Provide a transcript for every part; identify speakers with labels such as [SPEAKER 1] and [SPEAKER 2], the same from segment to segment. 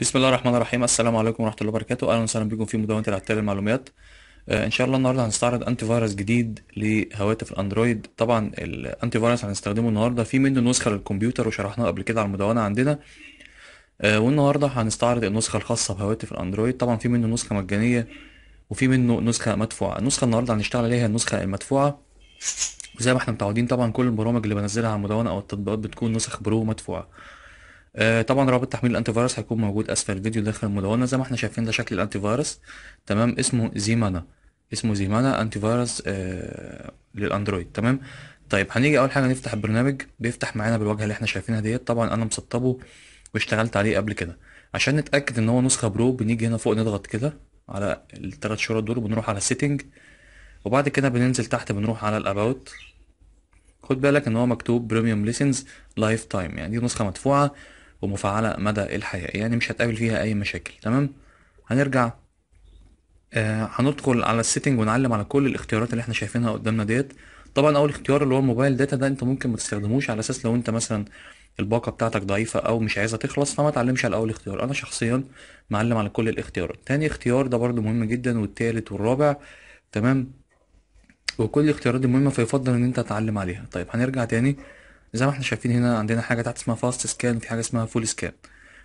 [SPEAKER 1] بسم الله الرحمن الرحيم السلام عليكم ورحمه الله وبركاته اهلا وسهلا بكم في مدونه العتال المعلومات آه، ان شاء الله النهارده هنستعرض انتي فيروس جديد لهواتف الاندرويد طبعا الانتي فيروس هنستخدمه النهارده في منه نسخه للكمبيوتر وشرحناه قبل كده على المدونه عندنا آه، والنهارده هنستعرض النسخه الخاصه بهواتف الاندرويد طبعا في منه نسخه مجانيه وفي منه نسخه مدفوعه النسخه النهارده هنشتغل عليها النسخه المدفوعه وزي ما احنا متعودين طبعا كل البرامج اللي بنزلها على المدونه او التطبيقات بتكون نسخ برو مدفوعه آه طبعا رابط تحميل الانتي فيروس هيكون موجود اسفل الفيديو داخل المدونه زي ما احنا شايفين ده شكل الانتي فيروس تمام اسمه زيمانا اسمه زيمانا انتي فيروس آه للاندرويد تمام طيب هنيجي اول حاجه نفتح البرنامج بيفتح معانا بالواجهه اللي احنا شايفينها ديت طبعا انا مسطبه واشتغلت عليه قبل كده عشان نتاكد ان هو نسخه برو بنيجي هنا فوق نضغط كده على الثلاث شروط دول بنروح على سيتنج وبعد كده بننزل تحت بنروح على الاباوت خد بالك ان هو مكتوب بريميوم ليسنز لايف تايم يعني دي نسخه مدفوعه ومفعلة مدى الحياة يعني مش هتقابل فيها أي مشاكل تمام هنرجع آه هندخل على السيتنج ونعلم على كل الاختيارات اللي احنا شايفينها قدامنا ديت طبعا اول اختيار اللي هو الموبايل داتا ده انت ممكن ما تستخدموش على اساس لو انت مثلا الباقه بتاعتك ضعيفه او مش عايزه تخلص فما تعلمش على اول اختيار انا شخصيا معلم على كل الاختيارات تاني اختيار ده برده مهم جدا والتالت والرابع تمام وكل الاختيارات دي مهمه فيفضل ان انت تتعلم عليها طيب هنرجع تاني زي ما احنا شايفين هنا عندنا حاجه تحت اسمها فاست سكان في حاجه اسمها فول سكان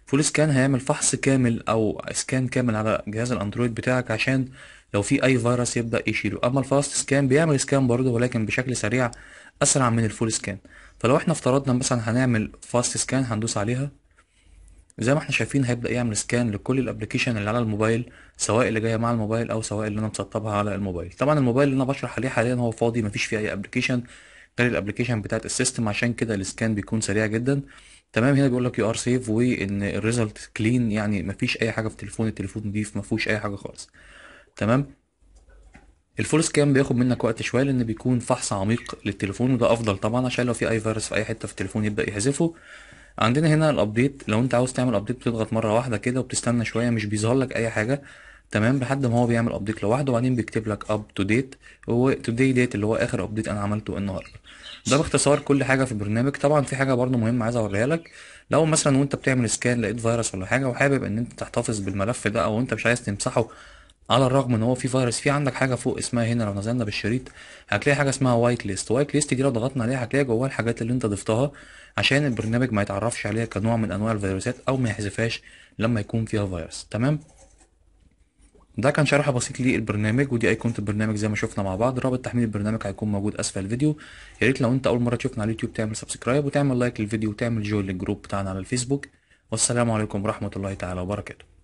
[SPEAKER 1] فول سكان هيعمل فحص كامل او سكان كامل على جهاز الاندرويد بتاعك عشان لو في اي فيروس يبدا يشيله اما الفاست سكان بيعمل سكان برضه ولكن بشكل سريع اسرع من الفول سكان فلو احنا افترضنا مثلا هنعمل فاست سكان هندوس عليها زي ما احنا شايفين هيبدا يعمل سكان لكل الابلكيشن اللي على الموبايل سواء اللي جايه مع الموبايل او سواء اللي انا مسطبها على الموبايل طبعا الموبايل اللي انا بشرح عليه حاليا هو فاضي مفيش فيه اي ابلكيشن غير الابلكيشن بتاعت السيستم عشان كده السكان بيكون سريع جدا تمام هنا بيقول لك يو ار سيف وان الريزلت كلين يعني مفيش اي حاجه في التليفون التليفون نضيف مفيهوش اي حاجه خالص تمام الفول سكان بياخد منك وقت شويه لان بيكون فحص عميق للتليفون وده افضل طبعا عشان لو في اي فيروس في اي حته في التليفون يبدا يحذفه عندنا هنا الابديت لو انت عاوز تعمل ابديت بتضغط مره واحده كده وبتستنى شويه مش بيظهر لك اي حاجه تمام لحد ما هو بيعمل ابديت لوحده وبعدين بيكتب لك اب تو ديت هو تو دي ديت اللي هو اخر ابديت انا عملته النهارده ده باختصار كل حاجه في البرنامج طبعا في حاجه برده مهمه عايز اوريها لك لو مثلا وانت بتعمل سكان لقيت فيروس ولا حاجه وحابب ان انت تحتفظ بالملف ده او انت مش عايز تمسحه على الرغم ان هو في فيروس في عندك حاجه فوق اسمها هنا لو نزلنا بالشريط هتلاقي حاجه اسمها وايت ليست وايت ليست دي لو ضغطنا عليها هتلاقي جواها الحاجات اللي انت ضفتها عشان البرنامج ما يتعرفش عليها كنوع من انواع الفيروسات او ما يحذفهاش لما يكون فيها فيروس تمام ده كان شرح بسيط للبرنامج ودي ايقونه البرنامج زي ما شفنا مع بعض رابط تحميل البرنامج هيكون موجود اسفل الفيديو يا ريت لو انت اول مره تشوفنا على اليوتيوب تعمل سبسكرايب وتعمل لايك للفيديو وتعمل جوين للجروب بتاعنا على الفيسبوك والسلام عليكم ورحمه الله تعالى وبركاته